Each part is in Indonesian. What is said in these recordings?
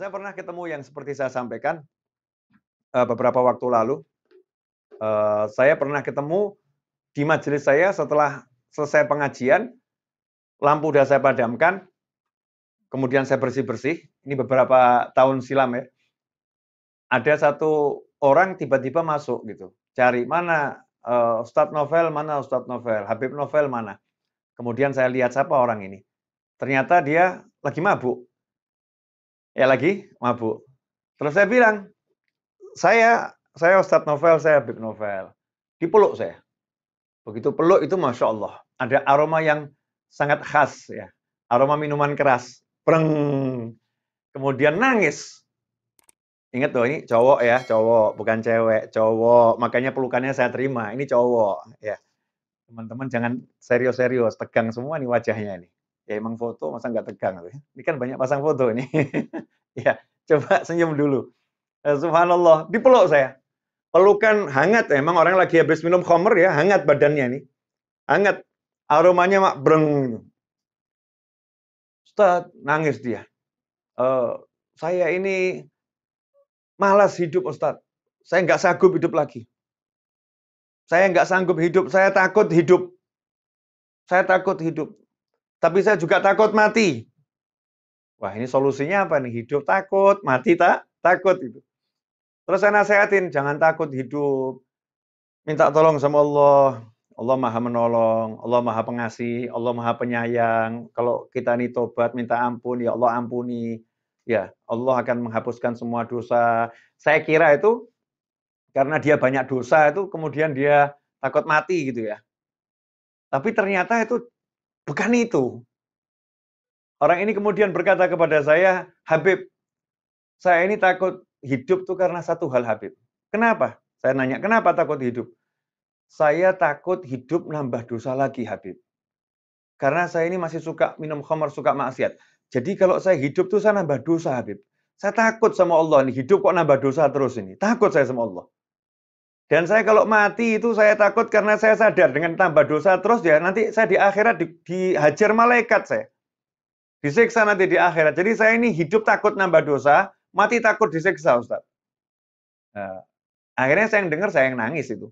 saya pernah ketemu yang seperti saya sampaikan uh, beberapa waktu lalu. Uh, saya pernah ketemu di majelis saya setelah selesai pengajian, lampu sudah saya padamkan, kemudian saya bersih-bersih. Ini beberapa tahun silam ya. Ada satu orang tiba-tiba masuk gitu, cari mana uh, Ustadz Novel, mana Ustadz Novel, Habib Novel mana. Kemudian saya lihat siapa orang ini. Ternyata dia lagi mabuk ya lagi mabuk. Terus saya bilang, saya saya Ustadz Novel, saya Habib Novel. Dipeluk saya. Begitu peluk itu Masya Allah. Ada aroma yang sangat khas ya. Aroma minuman keras. Preng. Kemudian nangis. Ingat loh ini cowok ya, cowok bukan cewek, cowok. Makanya pelukannya saya terima. Ini cowok ya. Teman-teman jangan serius-serius, tegang semua nih wajahnya ini ya emang foto masa nggak tegang ya. ini kan banyak pasang foto ini ya coba senyum dulu eh, subhanallah dipeluk saya pelukan hangat emang orang lagi habis minum khamer ya hangat badannya nih hangat aromanya mak breng Ustaz nangis dia e, saya ini malas hidup ustad. saya nggak sanggup hidup lagi saya nggak sanggup hidup saya takut hidup saya takut hidup tapi saya juga takut mati. Wah, ini solusinya apa nih? Hidup takut, mati tak takut itu. Terus saya nasihatin jangan takut hidup. Minta tolong sama Allah. Allah Maha Menolong, Allah Maha Pengasih, Allah Maha Penyayang. Kalau kita ini tobat, minta ampun, ya Allah ampuni. Ya, Allah akan menghapuskan semua dosa. Saya kira itu karena dia banyak dosa itu kemudian dia takut mati gitu ya. Tapi ternyata itu Bukan itu. Orang ini kemudian berkata kepada saya, Habib, saya ini takut hidup tuh karena satu hal Habib. Kenapa? Saya nanya, kenapa takut hidup? Saya takut hidup nambah dosa lagi Habib. Karena saya ini masih suka minum khamar, suka maksiat. Jadi kalau saya hidup tuh saya nambah dosa Habib. Saya takut sama Allah ini hidup kok nambah dosa terus ini. Takut saya sama Allah. Dan saya kalau mati itu saya takut karena saya sadar dengan tambah dosa terus ya nanti saya di akhirat di, dihajar malaikat saya. Disiksa nanti di akhirat. Jadi saya ini hidup takut nambah dosa, mati takut disiksa Ustaz. Nah, akhirnya saya yang dengar saya yang nangis itu.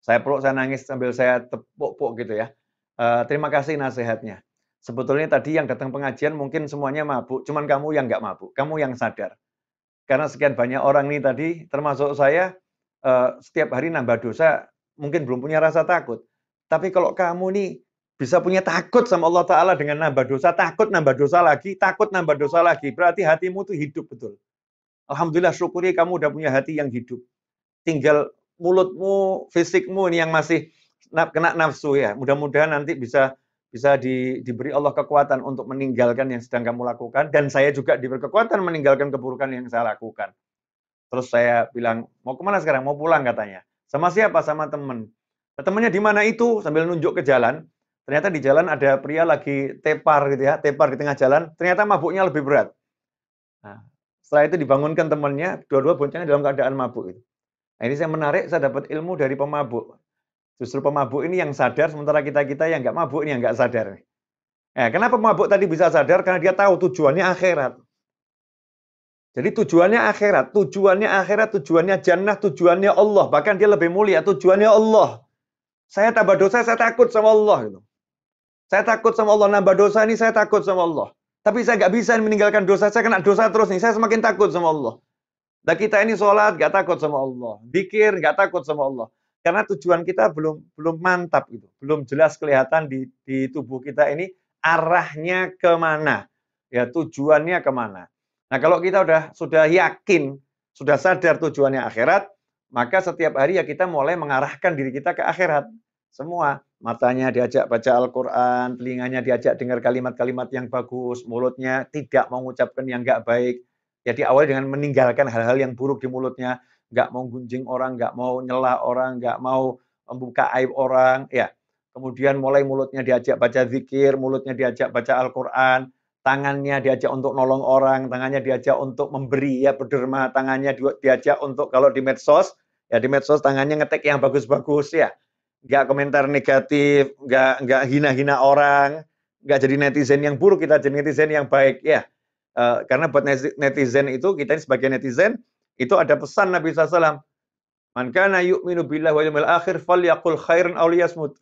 Saya perlu saya nangis sambil saya tepuk-puk gitu ya. E, terima kasih nasihatnya. Sebetulnya tadi yang datang pengajian mungkin semuanya mabuk, cuman kamu yang nggak mabuk, kamu yang sadar. Karena sekian banyak orang ini tadi, termasuk saya, Eh, setiap hari nambah dosa mungkin belum punya rasa takut. Tapi kalau kamu nih bisa punya takut sama Allah Ta'ala dengan nambah dosa, takut nambah dosa lagi, takut nambah dosa lagi. Berarti hatimu tuh hidup betul. Alhamdulillah syukuri kamu udah punya hati yang hidup. Tinggal mulutmu, fisikmu ini yang masih kena nafsu ya. Mudah-mudahan nanti bisa bisa di, diberi Allah kekuatan untuk meninggalkan yang sedang kamu lakukan dan saya juga diberi kekuatan meninggalkan keburukan yang saya lakukan. Terus saya bilang, mau kemana sekarang? Mau pulang katanya. Sama siapa? Sama temen. Nah, temennya di mana itu? Sambil nunjuk ke jalan. Ternyata di jalan ada pria lagi tepar gitu ya, tepar di tengah jalan. Ternyata mabuknya lebih berat. Nah, setelah itu dibangunkan temennya dua-dua boncengnya dalam keadaan mabuk. Gitu. Nah, ini saya menarik, saya dapat ilmu dari pemabuk. Justru pemabuk ini yang sadar, sementara kita-kita yang nggak mabuk ini yang nggak sadar. Nah, kenapa pemabuk tadi bisa sadar? Karena dia tahu tujuannya akhirat. Jadi tujuannya akhirat, tujuannya akhirat, tujuannya jannah, tujuannya Allah. Bahkan dia lebih mulia, tujuannya Allah. Saya tambah dosa, saya takut sama Allah. Gitu. Saya takut sama Allah, nambah dosa ini saya takut sama Allah. Tapi saya nggak bisa meninggalkan dosa, saya kena dosa terus nih, saya semakin takut sama Allah. Nah kita ini sholat nggak takut sama Allah, dikir nggak takut sama Allah. Karena tujuan kita belum belum mantap gitu, belum jelas kelihatan di, di tubuh kita ini arahnya kemana, ya tujuannya kemana. Nah, kalau kita sudah sudah yakin, sudah sadar tujuannya akhirat, maka setiap hari ya kita mulai mengarahkan diri kita ke akhirat. Semua matanya diajak baca Al-Quran, telinganya diajak dengar kalimat-kalimat yang bagus, mulutnya tidak mengucapkan yang gak baik. Jadi ya awal dengan meninggalkan hal-hal yang buruk di mulutnya, gak mau gunjing orang, gak mau nyela orang, gak mau membuka aib orang, ya. Kemudian mulai mulutnya diajak baca zikir, mulutnya diajak baca Al-Quran, tangannya diajak untuk nolong orang, tangannya diajak untuk memberi ya berderma, tangannya diajak untuk kalau di medsos ya di medsos tangannya ngetek yang bagus-bagus ya, nggak komentar negatif, nggak nggak hina-hina orang, nggak jadi netizen yang buruk kita jadi netizen yang baik ya, uh, karena buat netizen itu kita ini sebagai netizen itu ada pesan Nabi SAW. Man kana yu'minu billahi wal yawmil akhir falyaqul khairan aw liyasmut.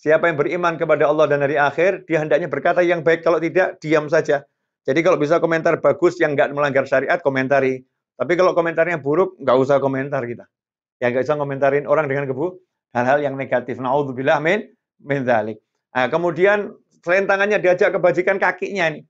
Siapa yang beriman kepada Allah dan hari akhir, dia hendaknya berkata yang baik. Kalau tidak, diam saja. Jadi kalau bisa komentar bagus yang nggak melanggar syariat, komentari. Tapi kalau komentarnya buruk, nggak usah komentar kita. Ya nggak usah komentarin orang dengan kebu hal-hal yang negatif. Naudzubillah min min Nah, kemudian selain tangannya diajak kebajikan kakinya ini.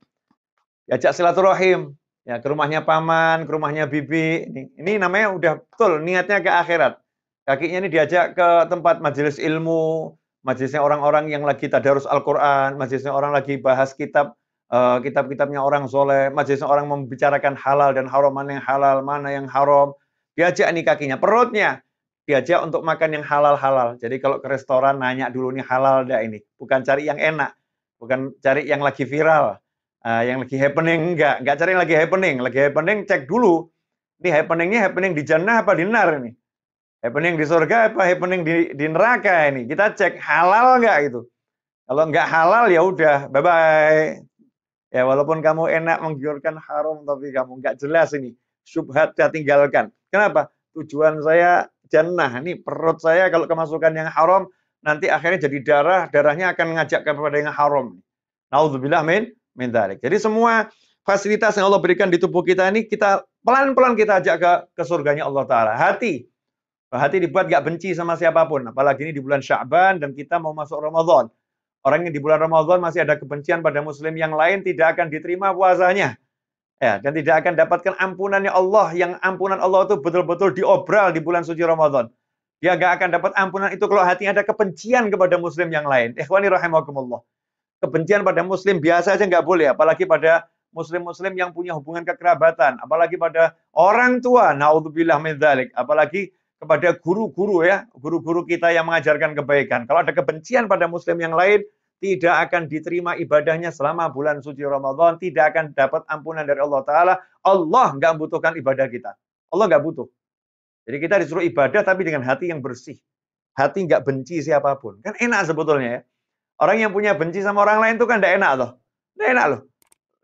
Diajak silaturahim, ya ke rumahnya paman, ke rumahnya bibi. Ini, ini namanya udah betul niatnya ke akhirat. Kakinya ini diajak ke tempat majelis ilmu, majelisnya orang-orang yang lagi tadarus Al-Quran, majelisnya orang lagi bahas kitab uh, kitab-kitabnya orang soleh, majelisnya orang membicarakan halal dan haram, mana yang halal, mana yang haram. Diajak nih kakinya, perutnya, diajak untuk makan yang halal-halal. Jadi kalau ke restoran nanya dulu nih halal dah ini, bukan cari yang enak, bukan cari yang lagi viral, uh, yang lagi happening enggak, enggak cari yang lagi happening, lagi happening cek dulu. Ini happeningnya happening di jannah apa di nar ini? happening di surga apa happening di, di neraka ini kita cek halal nggak itu kalau nggak halal ya udah bye bye ya walaupun kamu enak menggiurkan haram tapi kamu nggak jelas ini subhat kita tinggalkan kenapa tujuan saya jannah ini perut saya kalau kemasukan yang haram nanti akhirnya jadi darah darahnya akan ngajak kepada yang haram naudzubillah min min dalik. jadi semua fasilitas yang Allah berikan di tubuh kita ini kita pelan-pelan kita ajak ke, ke surganya Allah Ta'ala. Hati, Hati dibuat gak benci sama siapapun. Apalagi ini di bulan Syaban dan kita mau masuk Ramadan. Orang yang di bulan Ramadan masih ada kebencian pada muslim yang lain tidak akan diterima puasanya. Ya, dan tidak akan dapatkan ampunannya Allah yang ampunan Allah itu betul-betul diobral di bulan suci Ramadan. Dia gak akan dapat ampunan itu kalau hatinya ada kebencian kepada muslim yang lain. Ikhwani rahimahumullah. Kebencian pada muslim biasa aja nggak boleh, apalagi pada muslim-muslim yang punya hubungan kekerabatan, apalagi pada orang tua, naudzubillah min dhalik. apalagi kepada guru-guru ya, guru-guru kita yang mengajarkan kebaikan. Kalau ada kebencian pada muslim yang lain, tidak akan diterima ibadahnya selama bulan suci Ramadan, tidak akan dapat ampunan dari Allah Ta'ala. Allah nggak membutuhkan ibadah kita. Allah nggak butuh. Jadi kita disuruh ibadah tapi dengan hati yang bersih. Hati nggak benci siapapun. Kan enak sebetulnya ya. Orang yang punya benci sama orang lain itu kan nggak enak loh. Nggak enak loh.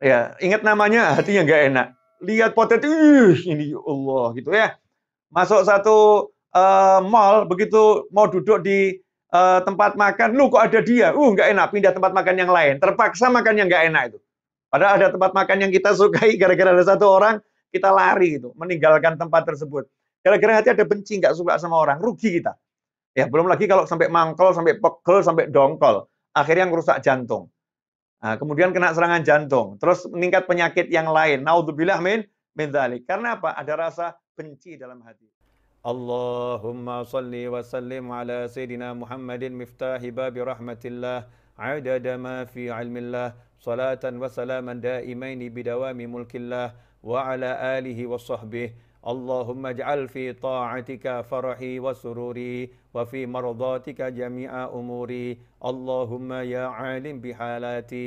Ya, ingat namanya hatinya nggak enak. Lihat potret, ini Allah gitu ya masuk satu uh, mall begitu mau duduk di uh, tempat makan, lu kok ada dia? Uh, nggak enak, pindah tempat makan yang lain. Terpaksa makan yang nggak enak itu. Padahal ada tempat makan yang kita sukai, gara-gara ada satu orang, kita lari itu, meninggalkan tempat tersebut. Gara-gara hati ada benci, nggak suka sama orang, rugi kita. Ya, belum lagi kalau sampai mangkol, sampai pegel, sampai dongkol. Akhirnya merusak jantung. Nah, kemudian kena serangan jantung, terus meningkat penyakit yang lain. Naudzubillah min min Karena apa? Ada rasa benci dalam hati. Allahumma salli wa sallim ala Sayyidina Muhammadin miftahi babi rahmatillah adada ma fi ilmillah salatan wa salaman daimaini bidawami mulkillah wa ala alihi wa sahbihi اللهم اجعل في طاعتك فرحي وسروري وفي مرضاتك جميع اموري اللهم يا عالم بحالاتي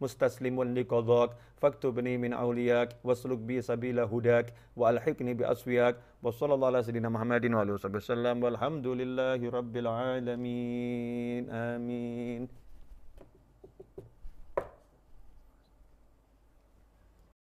مستسلم لقضاك فاكتبني من أولياك واسلك بي سبيل هداك وألحقني بأسوياك وصلى الله على سيدنا محمد وعلى وصحبه وسلم والحمد لله رب العالمين آمين